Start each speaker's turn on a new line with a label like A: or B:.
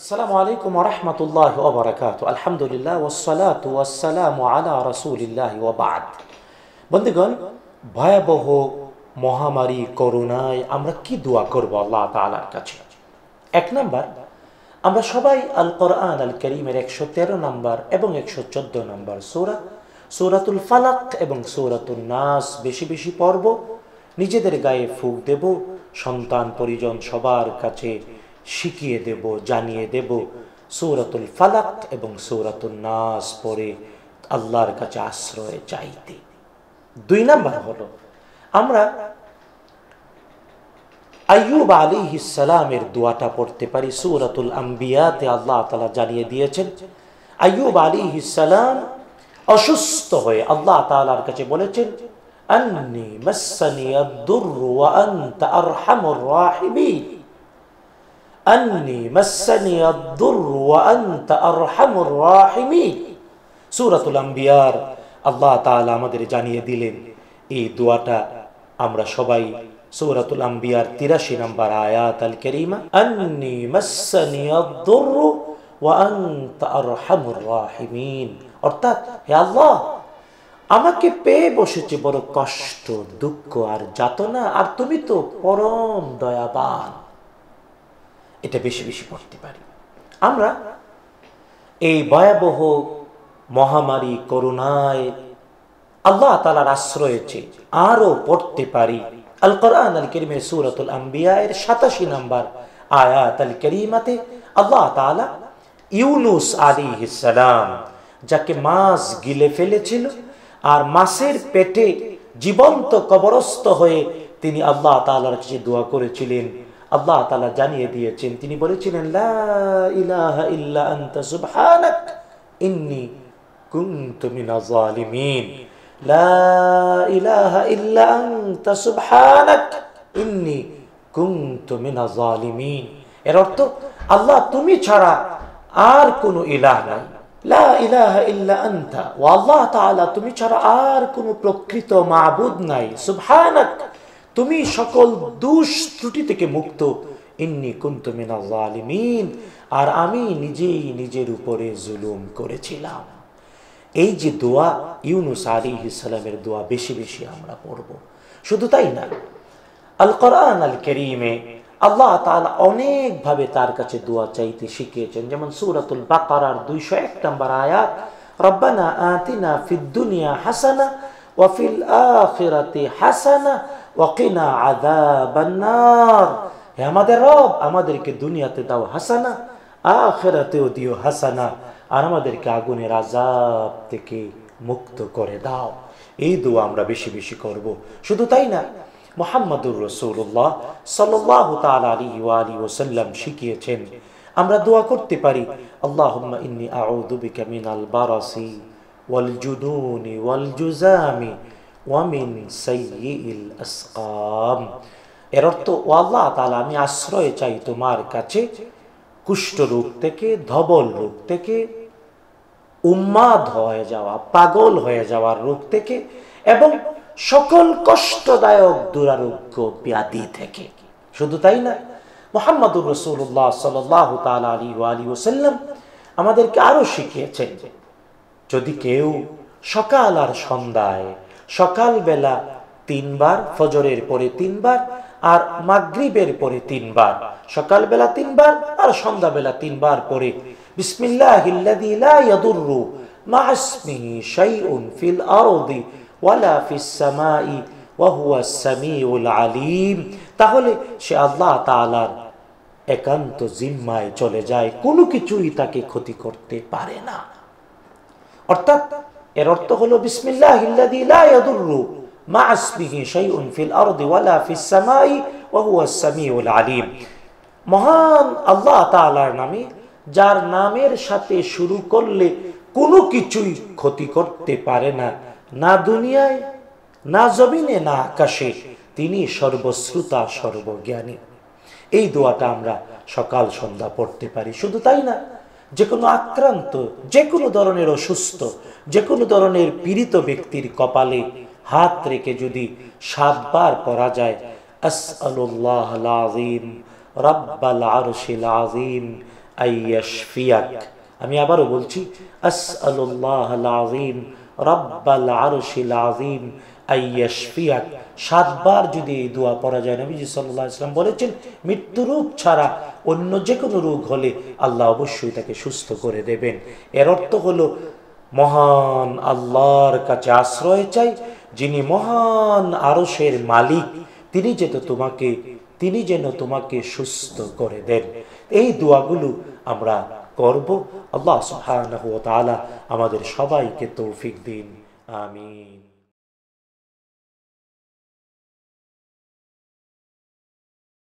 A: আসসালামু আলাইকুম রহমতুল্লাহ ওবরাকাত আলহামদুলিল্লাহ ওসালাত ওয়াসালাম আলা রসুলিল্লাহ ওবাদ বন্ধুগণ ভয়াবহ মহামারী করোনায় আমরা কি দোয়া করব আল্লাহ তালার কাছে এক নম্বর আমরা সবাই আল কোরআন আল করিমের একশো তেরো নাম্বার এবং একশো চোদ্দ নম্বর সৌরা সৌরাতুল ফালাক এবং সৌরাতুল নাস বেশি বেশি পর্ব নিজেদের গায়ে ফুক দেব সন্তান পরিজন সবার কাছে শিখিয়ে দেব জানিয়ে দেব সৌরাতুল ফালাক এবং সৌরাতুল নাস পরে আল্লাহর কাছে আশ্রয় চাইতে দুই নাম্বার হলো আমরা আয়ুব আলী ইসালামের দোয়াটা পড়তে পারি সৌরাতুল আম্বিয়াতে আল্লাহ তালা জানিয়ে দিয়েছেন আয়ুব আলী ইসালাম অসুস্থ হয়ে আল্লাহ তালার কাছে বলেছেন আন্নি মাসানি আব্দুর ওয়া আনতা আরহামুর রাহিমিন আন্নি মাসানি আদুর ওয়া আনতা আরহামুর রাহিমিন সূরাতুল আম্বিয়ার আল্লাহ তাআলা আমাদের জানিয়ে দিলেন এই দোয়াটা আমরা সবাই সূরাতুল আম্বিয়ার 83 নম্বর ওয়া আনতা আরহামুর রাহিমিন অর্থাৎ হে আল্লাহ আমাকে পেয়ে বসেছে বড় কষ্ট দুঃখ আর যাতনা আর তুমি তো পরম দয়াবান এটা বেশি বেশি পড়তে পারি আমরা এই ভয়াবহ মহামারী করুণায় আল্লাহ তালার আশ্রয় চেয়ে আরও পড়তে পারি আল কোরআন আল করিমে সুরতুল আম্বিয়ায়ের সাতাশি নাম্বার আয়াত আল করিমাতে আল্লাহ তালা ইউনুস আলী ইসালাম যাকে মাছ গিলে ফেলেছিল আর মাছের পেটে জীবন্ত কবরস্থ হয়ে তিনি আল্লাহ তালার কাছে দোয়া করেছিলেন আল্লাহ তালা জানিয়ে দিয়েছেন তিনি বলেছিলেন ইন্নি كنت من الظالمين لا إله إلا أنت سبحانك إني كنت من الظالمين এর অর্থ আল্লাহ তুমি ছাড়া আর কোন ইলাহ নাই লা ইলাহা ইল্লা আনতা ওয়া আল্লাহ তুমি ছাড়া আর কোন প্রকৃত মাবুদ নাই সুভানক তুমি সকল দুষ ত্রুটি থেকে মুক্ত ইন্নি কুন্তুমিনাল আলিমিন আর আমি নিজেই নিজের উপরে জুলুম করেছিলাম এই যে দোয়া ইউনুস আলী ইসলামের দোয়া বেশি বেশি আমরা পড়ব শুধু তাই না আল করান আল কেরিমে আল্লাহ তালা অনেকভাবে তার কাছে দোয়া চাইতে শিখিয়েছেন যেমন সুরাতুল বাকারার দুইশো এক নম্বর আয়াত রব্বানা আতিনা ফিদ্দুনিয়া হাসানা ওয়াফিল আখিরাতি হাসানা ওকিনা আদা বান্নার হে আমাদের রব আমাদেরকে দুনিয়াতে দাও হাসানা আখেরাতেও দিও হাসানা আর আমাদেরকে আগুনের আজাব থেকে মুক্ত করে দাও এই দোয়া আমরা বেশি বেশি করব শুধু তাই না মোহাম্মদুর রসুল্লাহ সাল্লাহ তাল আলী আলী ওসাল্লাম শিখিয়েছেন আমরা দোয়া করতে পারি আল্লাহ ইন্নি আউদুবিকা মিনাল বারাসি ওয়াল জুনুনি ওয়াল জুজামি ওয়ামিন সৈল আসকাম এর অর্থ ও আল্লাহ তালা আমি আশ্রয় চাই তোমার কাছে কুষ্ট রোগ থেকে ধবল রোগ থেকে উম্মাদ হয়ে যাওয়া পাগল হয়ে যাওয়ার রোগ থেকে এবং সকল কষ্টদায়ক দুরারোগ্য ব্যাধি থেকে শুধু তাই না মোহাম্মদুর রসুল্লাহ সাল্লাহ তাল আলী আলী ওসাল্লাম আমাদেরকে আরও শিখিয়েছেন যদি কেউ সকাল আর সন্ধ্যায় সকালবেলা তিনবার ফজরের পরে তিনবার আর মাগরীবের পরে তিনবার সকালবেলা তিনবার আর সন্ধ্যাবেলা তিনবার পরে তাহলে সে আল্লাহ একান্ত জিম্মায় চলে যায় কোনো কিছুই তাকে ক্ষতি করতে পারে না অর্থাৎ এর অর্থ হলো বিসমিল্লাহ মা আসমিহি শাইউন ফিল আরদি ওয়ালা ফিস সামাই ওয়া হুয়াস সামিউল আলিম মহান আল্লাহ তাআলার নামে যার নামের সাথে শুরু করলে কোনো কিছুই ক্ষতি করতে পারে না না দুনিয়ায় না জমিনে না আকাশে তিনি সর্বশ্রোতা সর্বজ্ঞানী এই দোয়াটা আমরা সকাল সন্ধ্যা পড়তে পারি শুধু তাই না যে কোনো আক্রান্ত যে কোনো ধরনের অসুস্থ যে কোনো ধরনের পীড়িত ব্যক্তির কপালে হাত রেখে যদি সাতবার পড়া যায় আসআলুল্লাহ আযীম রব্বাল আরশিল আযীম আইয়াশফিয়াক আমি আবারও বলছি আসআলুল্লাহ আযীম রব্বাল আরশিল আযীম আইয়াশফিয়াক সাতবার যদি এই দোয়া পড়া যায় নবীজি সাল্লাল্লাহু আলাইহি সাল্লাম বলেছেন মৃত্যু রোগ ছাড়া অন্য যে কোনো রোগ হলে আল্লাহ অবশ্যই তাকে সুস্থ করে দেবেন এর অর্থ হলো মহান আল্লাহর কাছে আশ্রয় চাই যিনি মহান আরসের মালিক তিনি যেন তোমাকে তিনি যেন তোমাকে সুস্থ করে দেন এই দোয়াগুলো আমরা করব আল্লাহ সুহান আমাদের সবাইকে তৌফিক দিন আমিন